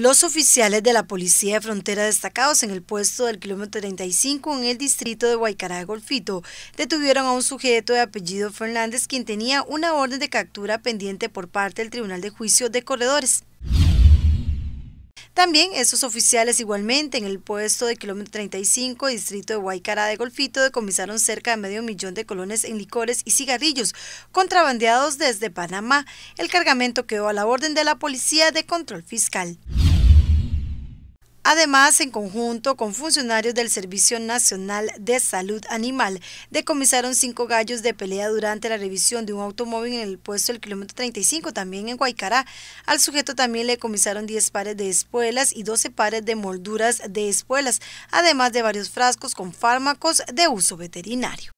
Los oficiales de la Policía de Frontera destacados en el puesto del kilómetro 35 en el distrito de Guaycará de Golfito detuvieron a un sujeto de apellido Fernández quien tenía una orden de captura pendiente por parte del Tribunal de Juicio de Corredores. También esos oficiales igualmente en el puesto de kilómetro 35, distrito de Guaycará de Golfito, decomisaron cerca de medio millón de colones en licores y cigarrillos contrabandeados desde Panamá. El cargamento quedó a la orden de la Policía de Control Fiscal. Además, en conjunto con funcionarios del Servicio Nacional de Salud Animal, decomisaron cinco gallos de pelea durante la revisión de un automóvil en el puesto del kilómetro 35, también en Guaycará. Al sujeto también le decomisaron 10 pares de espuelas y 12 pares de molduras de espuelas, además de varios frascos con fármacos de uso veterinario.